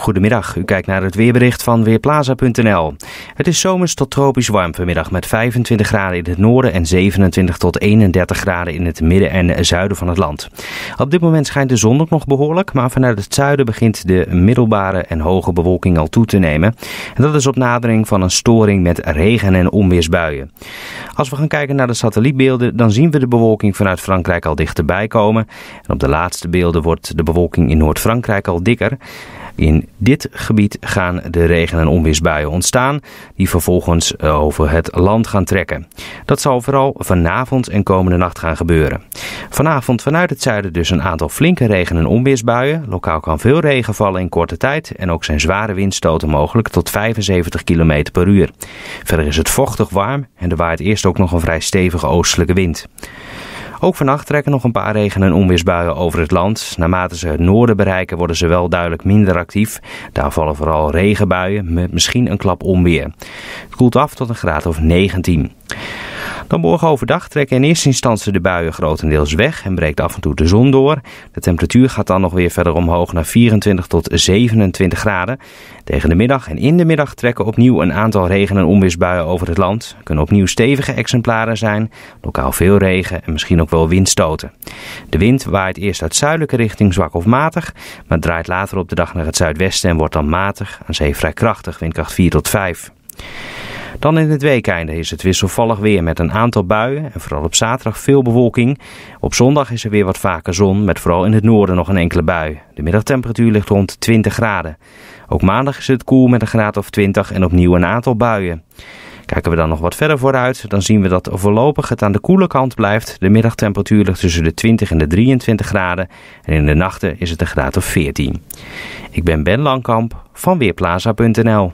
Goedemiddag, u kijkt naar het weerbericht van Weerplaza.nl. Het is zomers tot tropisch warm vanmiddag met 25 graden in het noorden en 27 tot 31 graden in het midden en zuiden van het land. Op dit moment schijnt de zon ook nog behoorlijk, maar vanuit het zuiden begint de middelbare en hoge bewolking al toe te nemen. En dat is op nadering van een storing met regen- en onweersbuien. Als we gaan kijken naar de satellietbeelden, dan zien we de bewolking vanuit Frankrijk al dichterbij komen. En op de laatste beelden wordt de bewolking in Noord-Frankrijk al dikker. In dit gebied gaan de regen- en onweersbuien ontstaan, die vervolgens eh, over het land gaan trekken. Dat zal vooral vanavond en komende nacht gaan gebeuren. Vanavond vanuit het zuiden dus een aantal flinke regen- en onweersbuien. Lokaal kan veel regen vallen in korte tijd en ook zijn zware windstoten mogelijk tot 75 km per uur. Verder is het vochtig warm en er waait eerst ook nog een vrij stevige oostelijke wind. Ook vannacht trekken nog een paar regen- en onweersbuien over het land. Naarmate ze het noorden bereiken worden ze wel duidelijk minder actief. Daar vallen vooral regenbuien met misschien een klap onweer. Het koelt af tot een graad of 19. Dan morgen overdag trekken in eerste instantie de buien grotendeels weg en breekt af en toe de zon door. De temperatuur gaat dan nog weer verder omhoog naar 24 tot 27 graden. Tegen de middag en in de middag trekken opnieuw een aantal regen- en onweersbuien over het land. Er kunnen opnieuw stevige exemplaren zijn, lokaal veel regen en misschien ook wel windstoten. De wind waait eerst uit zuidelijke richting zwak of matig, maar draait later op de dag naar het zuidwesten en wordt dan matig, aan zee vrij krachtig, windkracht 4 tot 5. Dan in het weekeinde is het wisselvallig weer met een aantal buien en vooral op zaterdag veel bewolking. Op zondag is er weer wat vaker zon met vooral in het noorden nog een enkele bui. De middagtemperatuur ligt rond 20 graden. Ook maandag is het koel met een graad of 20 en opnieuw een aantal buien. Kijken we dan nog wat verder vooruit, dan zien we dat voorlopig het aan de koele kant blijft. De middagtemperatuur ligt tussen de 20 en de 23 graden en in de nachten is het een graad of 14. Ik ben Ben Langkamp van Weerplaza.nl